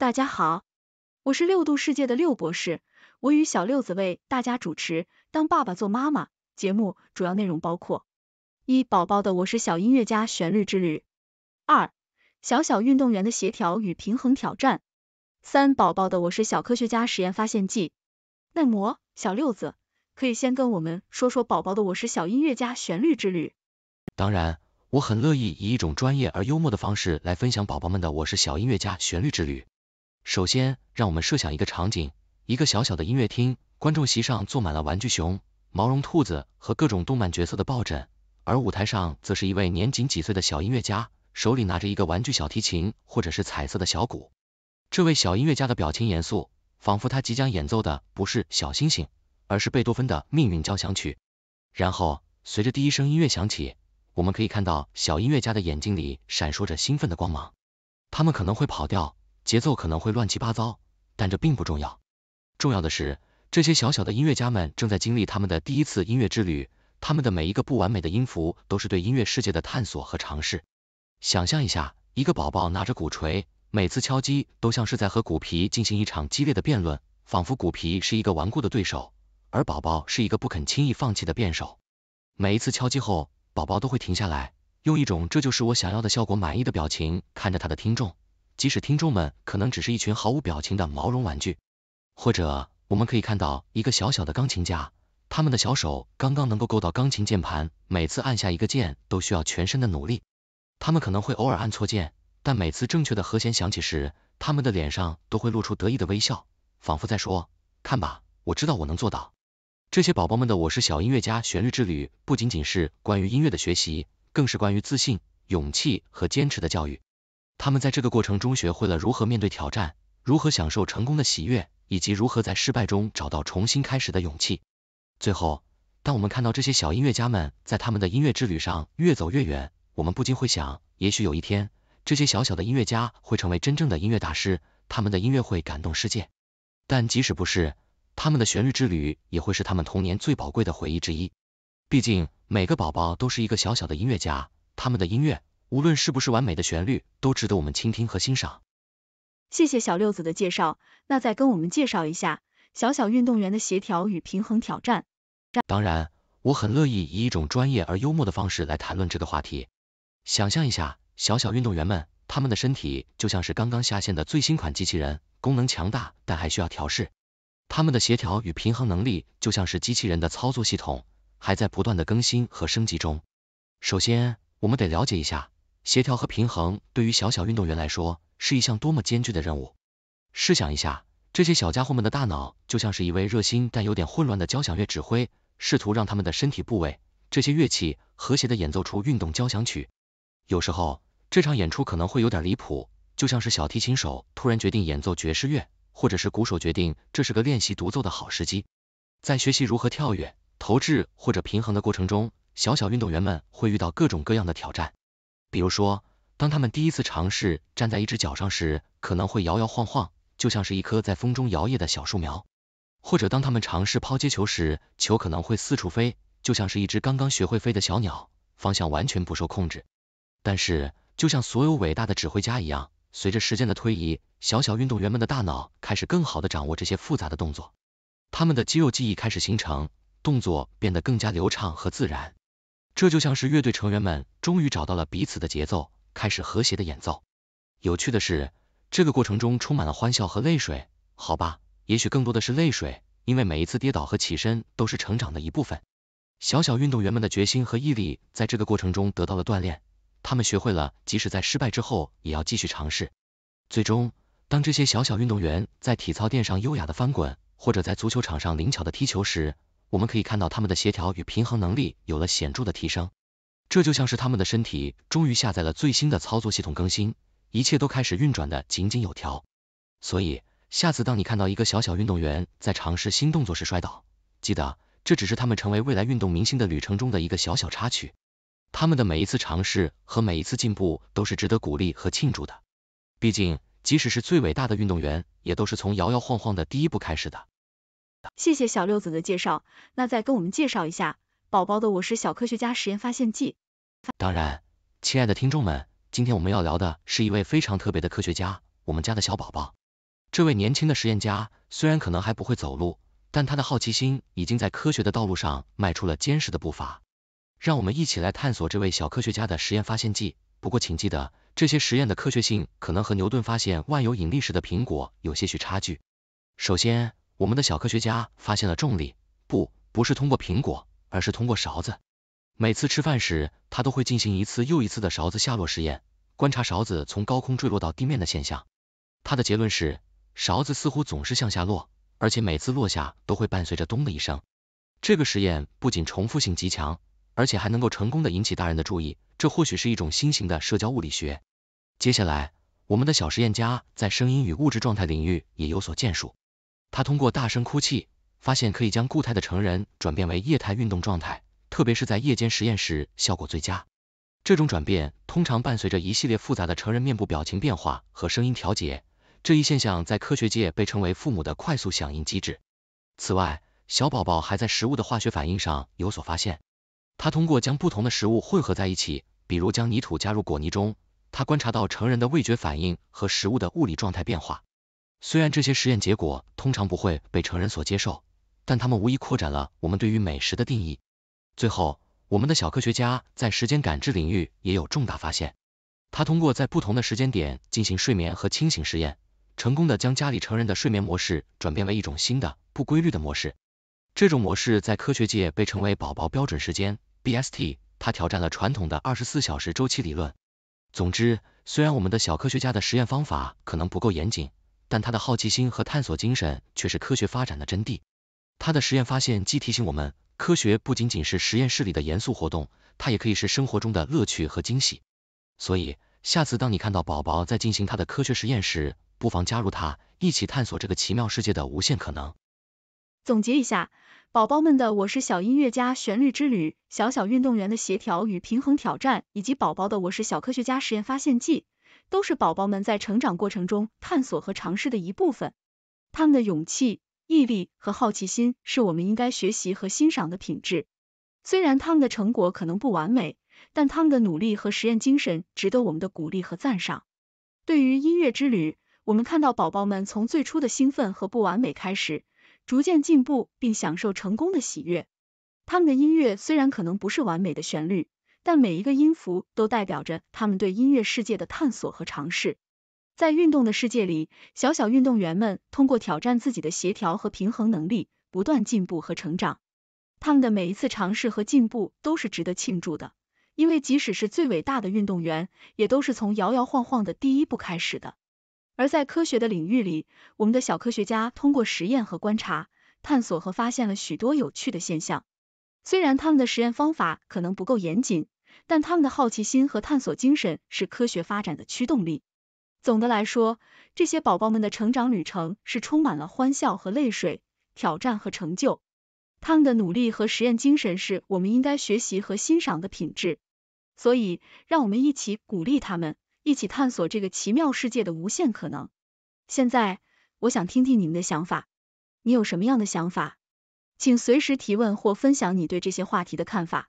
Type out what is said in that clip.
大家好，我是六度世界的六博士，我与小六子为大家主持《当爸爸做妈妈》节目，主要内容包括：一、宝宝的我是小音乐家旋律之旅；二、小小运动员的协调与平衡挑战；三、宝宝的我是小科学家实验发现记。耐磨小六子，可以先跟我们说说宝宝的我是小音乐家旋律之旅。当然，我很乐意以一种专业而幽默的方式来分享宝宝们的我是小音乐家旋律之旅。首先，让我们设想一个场景：一个小小的音乐厅，观众席上坐满了玩具熊、毛绒兔子和各种动漫角色的抱枕，而舞台上则是一位年仅几岁的小音乐家，手里拿着一个玩具小提琴或者是彩色的小鼓。这位小音乐家的表情严肃，仿佛他即将演奏的不是小星星，而是贝多芬的命运交响曲。然后，随着第一声音乐响起，我们可以看到小音乐家的眼睛里闪烁着兴奋的光芒，他们可能会跑调。节奏可能会乱七八糟，但这并不重要。重要的是，这些小小的音乐家们正在经历他们的第一次音乐之旅，他们的每一个不完美的音符都是对音乐世界的探索和尝试。想象一下，一个宝宝拿着鼓槌，每次敲击都像是在和鼓皮进行一场激烈的辩论，仿佛鼓皮是一个顽固的对手，而宝宝是一个不肯轻易放弃的辩手。每一次敲击后，宝宝都会停下来，用一种“这就是我想要的效果”满意的表情看着他的听众。即使听众们可能只是一群毫无表情的毛绒玩具，或者我们可以看到一个小小的钢琴家，他们的小手刚刚能够够到钢琴键盘，每次按下一个键都需要全身的努力。他们可能会偶尔按错键，但每次正确的和弦响起时，他们的脸上都会露出得意的微笑，仿佛在说，看吧，我知道我能做到。这些宝宝们的《我是小音乐家》旋律之旅，不仅仅是关于音乐的学习，更是关于自信、勇气和坚持的教育。他们在这个过程中学会了如何面对挑战，如何享受成功的喜悦，以及如何在失败中找到重新开始的勇气。最后，当我们看到这些小音乐家们在他们的音乐之旅上越走越远，我们不禁会想，也许有一天，这些小小的音乐家会成为真正的音乐大师，他们的音乐会感动世界。但即使不是，他们的旋律之旅也会是他们童年最宝贵的回忆之一。毕竟，每个宝宝都是一个小小的音乐家，他们的音乐。无论是不是完美的旋律，都值得我们倾听和欣赏。谢谢小六子的介绍，那再跟我们介绍一下小小运动员的协调与平衡挑战。当然，我很乐意以一种专业而幽默的方式来谈论这个话题。想象一下，小小运动员们，他们的身体就像是刚刚下线的最新款机器人，功能强大，但还需要调试。他们的协调与平衡能力就像是机器人的操作系统，还在不断的更新和升级中。首先，我们得了解一下。协调和平衡对于小小运动员来说是一项多么艰巨的任务！试想一下，这些小家伙们的大脑就像是一位热心但有点混乱的交响乐指挥，试图让他们的身体部位这些乐器和谐的演奏出运动交响曲。有时候，这场演出可能会有点离谱，就像是小提琴手突然决定演奏爵士乐，或者是鼓手决定这是个练习独奏的好时机。在学习如何跳跃、投掷或者平衡的过程中，小小运动员们会遇到各种各样的挑战。比如说，当他们第一次尝试站在一只脚上时，可能会摇摇晃晃，就像是一棵在风中摇曳的小树苗；或者当他们尝试抛接球时，球可能会四处飞，就像是一只刚刚学会飞的小鸟，方向完全不受控制。但是，就像所有伟大的指挥家一样，随着时间的推移，小小运动员们的大脑开始更好的掌握这些复杂的动作，他们的肌肉记忆开始形成，动作变得更加流畅和自然。这就像是乐队成员们终于找到了彼此的节奏，开始和谐的演奏。有趣的是，这个过程中充满了欢笑和泪水，好吧，也许更多的是泪水，因为每一次跌倒和起身都是成长的一部分。小小运动员们的决心和毅力在这个过程中得到了锻炼，他们学会了即使在失败之后也要继续尝试。最终，当这些小小运动员在体操垫上优雅的翻滚，或者在足球场上灵巧的踢球时，我们可以看到他们的协调与平衡能力有了显著的提升，这就像是他们的身体终于下载了最新的操作系统更新，一切都开始运转的井井有条。所以，下次当你看到一个小小运动员在尝试新动作时摔倒，记得这只是他们成为未来运动明星的旅程中的一个小小插曲。他们的每一次尝试和每一次进步都是值得鼓励和庆祝的。毕竟，即使是最伟大的运动员，也都是从摇摇晃晃的第一步开始的。谢谢小六子的介绍，那再跟我们介绍一下宝宝的《我是小科学家实验发现记》。当然，亲爱的听众们，今天我们要聊的是一位非常特别的科学家，我们家的小宝宝。这位年轻的实验家虽然可能还不会走路，但他的好奇心已经在科学的道路上迈出了坚实的步伐。让我们一起来探索这位小科学家的实验发现记。不过请记得，这些实验的科学性可能和牛顿发现万有引力时的苹果有些许差距。首先，我们的小科学家发现了重力，不，不是通过苹果，而是通过勺子。每次吃饭时，他都会进行一次又一次的勺子下落实验，观察勺子从高空坠落到地面的现象。他的结论是，勺子似乎总是向下落，而且每次落下都会伴随着咚的一声。这个实验不仅重复性极强，而且还能够成功的引起大人的注意。这或许是一种新型的社交物理学。接下来，我们的小实验家在声音与物质状态领域也有所建树。他通过大声哭泣，发现可以将固态的成人转变为液态运动状态，特别是在夜间实验时效果最佳。这种转变通常伴随着一系列复杂的成人面部表情变化和声音调节，这一现象在科学界被称为“父母的快速响应机制”。此外，小宝宝还在食物的化学反应上有所发现。他通过将不同的食物混合在一起，比如将泥土加入果泥中，他观察到成人的味觉反应和食物的物理状态变化。虽然这些实验结果通常不会被成人所接受，但他们无疑扩展了我们对于美食的定义。最后，我们的小科学家在时间感知领域也有重大发现。他通过在不同的时间点进行睡眠和清醒实验，成功的将家里成人的睡眠模式转变为一种新的不规律的模式。这种模式在科学界被称为“宝宝标准时间 ”（BST）。他挑战了传统的二十四小时周期理论。总之，虽然我们的小科学家的实验方法可能不够严谨。但他的好奇心和探索精神却是科学发展的真谛。他的实验发现既提醒我们，科学不仅仅是实验室里的严肃活动，它也可以是生活中的乐趣和惊喜。所以，下次当你看到宝宝在进行他的科学实验时，不妨加入他，一起探索这个奇妙世界的无限可能。总结一下，宝宝们的《我是小音乐家》旋律之旅、小小运动员的协调与平衡挑战，以及宝宝的《我是小科学家》实验发现记。都是宝宝们在成长过程中探索和尝试的一部分。他们的勇气、毅力和好奇心是我们应该学习和欣赏的品质。虽然他们的成果可能不完美，但他们的努力和实验精神值得我们的鼓励和赞赏。对于音乐之旅，我们看到宝宝们从最初的兴奋和不完美开始，逐渐进步，并享受成功的喜悦。他们的音乐虽然可能不是完美的旋律。但每一个音符都代表着他们对音乐世界的探索和尝试。在运动的世界里，小小运动员们通过挑战自己的协调和平衡能力，不断进步和成长。他们的每一次尝试和进步都是值得庆祝的，因为即使是最伟大的运动员，也都是从摇摇晃晃的第一步开始的。而在科学的领域里，我们的小科学家通过实验和观察，探索和发现了许多有趣的现象。虽然他们的实验方法可能不够严谨，但他们的好奇心和探索精神是科学发展的驱动力。总的来说，这些宝宝们的成长旅程是充满了欢笑和泪水、挑战和成就。他们的努力和实验精神是我们应该学习和欣赏的品质。所以，让我们一起鼓励他们，一起探索这个奇妙世界的无限可能。现在，我想听听你们的想法，你有什么样的想法？请随时提问或分享你对这些话题的看法。